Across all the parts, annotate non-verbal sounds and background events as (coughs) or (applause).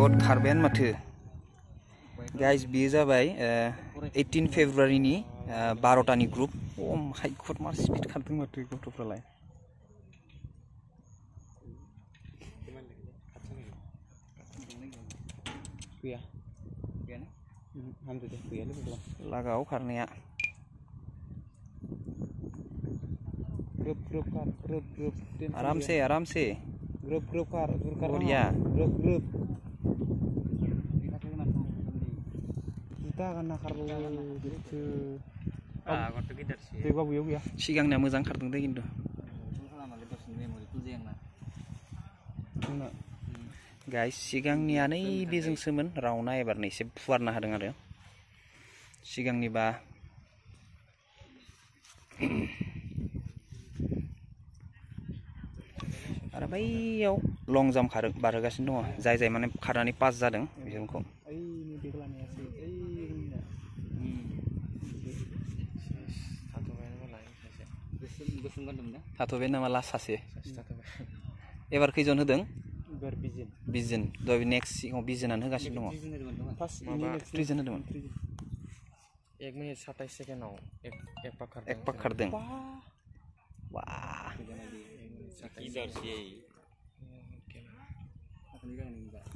गद खारबायानो माथो गाइस बेयो जाबाय ओइटिन फेब्रुवारिनि ग्रुप ओम हाइकट मार स्पीड खारदों माथो गथ'फ्रालाय लागाव खारनाया आराम से आराम से बढ़िया group kita karena karu gitu ah kartu kita sih tiga buyung ya sih kang nemu sang kartu tinggi tuh guys si kang ni ane bisa semen rawna ya berani si warna ada nggak ya si kang nih bah Arabai yo long jam khar baragasin dong. Zai zai mane kharani pas jadang bisungkong. Tatobe nama lasa sih. Tatobe. Ebar kijon hudeng? Ebar bizin. Bizin. Dua bi next sih mau bizin aneh kasih dong. Bizin aneh dong. Ek menit satu aja kan mau. Ek ek pakar. Ek pakar deng. Wah. Kita harus ya.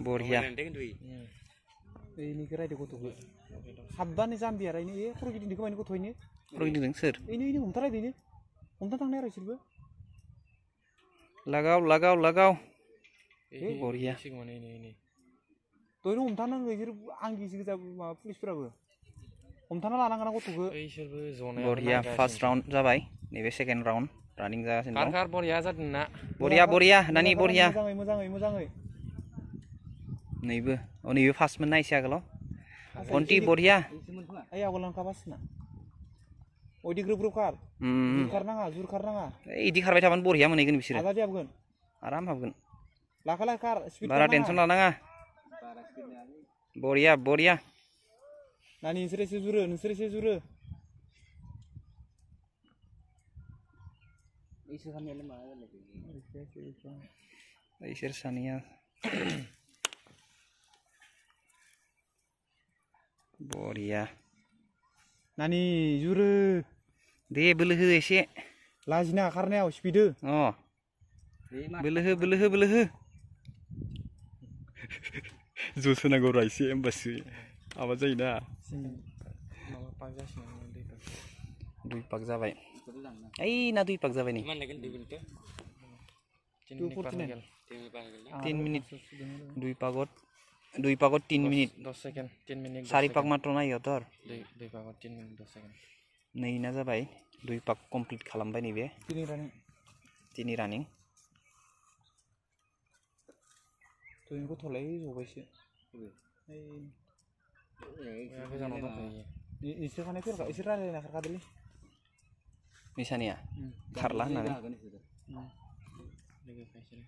Boria. Ini kira di kota gue. Habban nih zambiara ini. Kurang gitu di kemana kota ini? Kurang gitu deng sir. Ini ini umtara ini. हमता थांनाय आरो बिसोरबो লাগাও লাগাও লাগাও ए बरिया सिगां माने नै नै दहायनो हमथानांगौ बिसोर आं गिसि गोजा माबा पुलिसफोराबो हमथाना लानांगोन आं गथ'खौ ओइसोरबो जनाया बरिया फार्स्ट राउन्ड जाबाय नैबे सेकेन्ड राउन्ड रानिं जागासिनो दं खारखार बरिया जादों ना बरिया बरिया नानि बरिया मोजाङै मोजाङै मोजाङै नैबो अ नैबो फार्स्टमोन ना एसे आगोलाव कन्टि बरिया ओइ आवगोलांखा बासिना Oh di grup grup kar? Hmm. Di karena nggak, zur karena nggak? Eh di kar bacaan bor ya mana ini bisa? Ada dia bukan? Aram bukan? Laka laka kar. Barat tension lah nengah. Bor ya, bor ya. Nani insri si zur, insri Isir sani lima Nani juru. दे बोलोहो एसे लाजिनो ओंखारनायाव सिफिदो अ बोलोहो बोलोहो बोलोहो जोसो नांगौ र' एसे होमबासो हाबा जायो ना दुइ पाक जाबाय ओइ ना दुइ पाक जाबाय नै তিন মিনিট দুই পাকত দুই পাকত তিন মিনিট দহ চেকেণ্ড তিন মিনিট চাৰি পাক মাত্ৰ নাই সিহঁতৰ দুই দুই পাকত তিন মিনিট দহ second Nah, ini naja baik. Duit Pak, komplit kalam bani. Dia, Tini running. tini running. Tuh, ini gua tolai. Ayo, guys! Ya, ini levelnya nonton. Ini istilahnya itu, kan, istilahnya dari akar kabel. Nih, misalnya, ya, tarlah. ini levelnya istilahnya. Nah, ini levelnya istilahnya.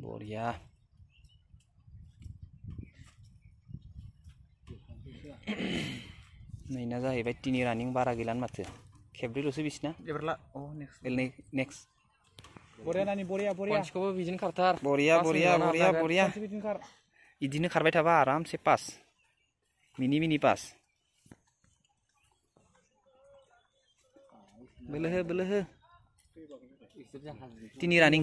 Boleh, ya. (coughs) नैना जाहैबाय तिनि रानिं बारा गैलानो माथो खेब्रैल'सो बिसिना next next बरिया नानि बरिया बिदिनो खारथार खार इदिनो खारबाय थाबा आरामसे पास मिनि मिनि पास बोलो हो तिनि रानिं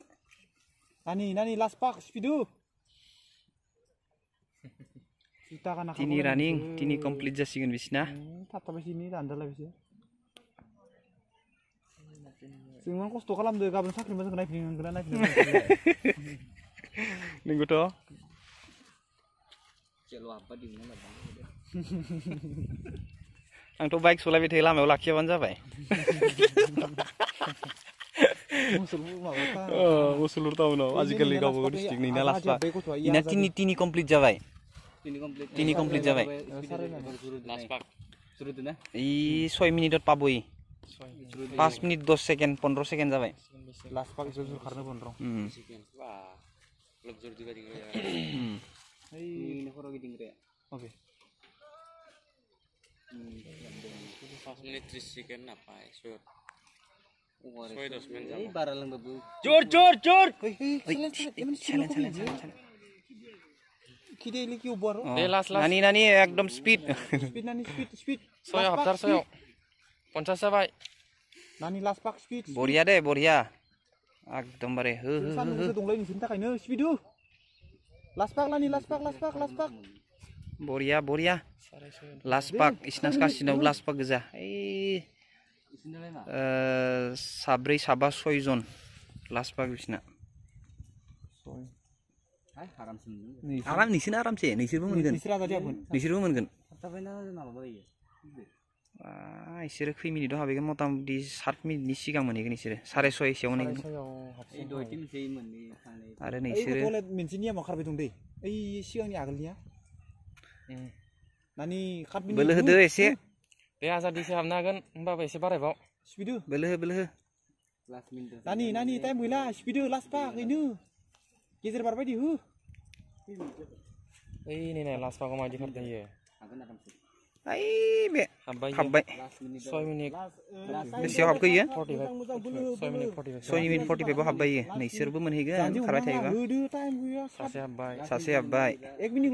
Nani, nani, last pack, speedo. Kita akan Tini running, tini complete dengan bis nah. Hmm, Tata bis ini, tanda lah bisnya. ya. Semua kos tuh kalau mereka belum sakit masuk naik nih, naik naik. (laughs) Nunggu tuh. Jelo apa di mana bang? Ang tuh baik sulai bete lama, ulak siapa মুসলুর তাও না আজকাল লিগা বগর ঠিক নেই না লাস্ট ইনা তিনি তিনি কমপ্লিট যাবাই তিনি কমপ্লিট তিনি কমপ্লিট যাবাই লাস্ট পাক শুরু দিনা ই 6 মিনিটত পাবই 5 মিনিট 10 সেকেন্ড 15 সেকেন্ড যাবাই লাস্ট পাক জোর জোর খারনে 15 সেকেন্ড বাহ লগ জোর দিবা দিবা এই নহর গিডিং রে ওকে 5 মিনিট 30 সেকেন্ড না পায় short Oh. Nani nani ekdom speed. Speed nani speed speed. Soyo haftar soyo. Ponca sabai. Nani last speed. Boria deh boria. Ekdom bare. Hu hu nani last pack last Boria boria. Last pack isnas kasih nol last pack gaza. साब्रै साबा सयजन लास्ट बाग बिसिना आराम नोंसोरनो आरामसे नोंसोरबो मोनगोन नोंसोरबो मोनगोन इसोरो खै मिनिटआव हाबहैगोन मथामथि सात मिनिटनि सिगां मोनहैगोन इसोरो साराय सयसोआव मोनहैगोन आरो नोंसोरो मोनसे नियमाव खारबाय दं दै ओइ सिगांनि आगोलनिया माने बोलो होदो एसे Teh asal di siapa kan? Mbak bayi siapa lepok? Spidu. Belah belah. Last minute. Nani nani time bila? Spidu last pak ini. Kita berapa Ini nih last pak kau maju kerja ye. Hai be. Hambai. Hambai. Soi minit. kau ye? Forty five. Soi minit forty five. Soi minit forty Nih serbu menih kan? Kalah tiga. Dudu time bila? Sase hambai. Sase hambai. Ek minit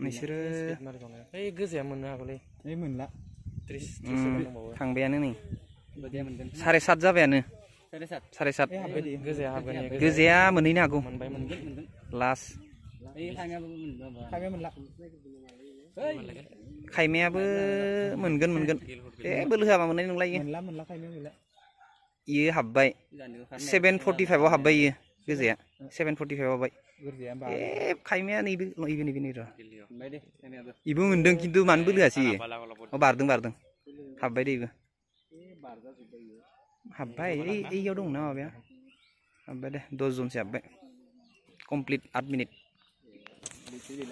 Mesir. Eh, gus ya mun aku eh, le. Tris, tris nang hmm. bawah. Hang bian ini. Bagian ya, mun. Kan? Sare sat jap ya ne. Sare sat. Sare sat. Eh, gus ya hab ini. Gus ya, ya mun ini aku. Mun bai mun gus mun. Kan? Las. Eh, hang apa ya, mun bawah. Hang mun lah. Hei. Khaimeyabu mungkin mungkin. Eh, belum siapa mungkin nunggu lagi. Mungkin lah, mungkin lah khaimeyabu lah. Iya habbay. Seven forty five, wah oh, habbay iya. गोजाया seven forty फाइभआवबाय ए खायमाया नैबे नैबे नैबे नै र' इबो मोनदों खिन्थु मानो बोदोआसै बारदों बारदों हाब्बाय दे इबो हाब्बाय ओइ ओइयाव दं ना माबाया हाब्बाय दे दस जनसो हाब्बाय कमप्लिट आठ मिनिट